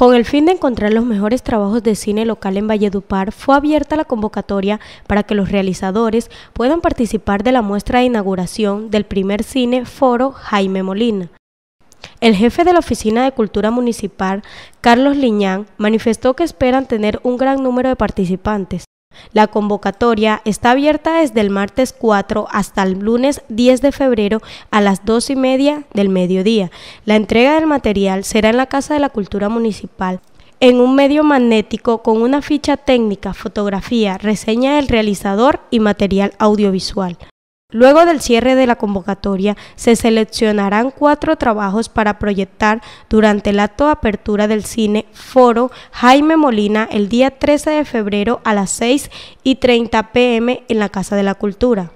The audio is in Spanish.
Con el fin de encontrar los mejores trabajos de cine local en Valledupar, fue abierta la convocatoria para que los realizadores puedan participar de la muestra de inauguración del primer cine foro Jaime Molina. El jefe de la Oficina de Cultura Municipal, Carlos Liñán, manifestó que esperan tener un gran número de participantes. La convocatoria está abierta desde el martes 4 hasta el lunes 10 de febrero a las 2 y media del mediodía. La entrega del material será en la Casa de la Cultura Municipal en un medio magnético con una ficha técnica, fotografía, reseña del realizador y material audiovisual. Luego del cierre de la convocatoria, se seleccionarán cuatro trabajos para proyectar durante el acto apertura del cine Foro Jaime Molina el día 13 de febrero a las 6 y 30 pm en la Casa de la Cultura.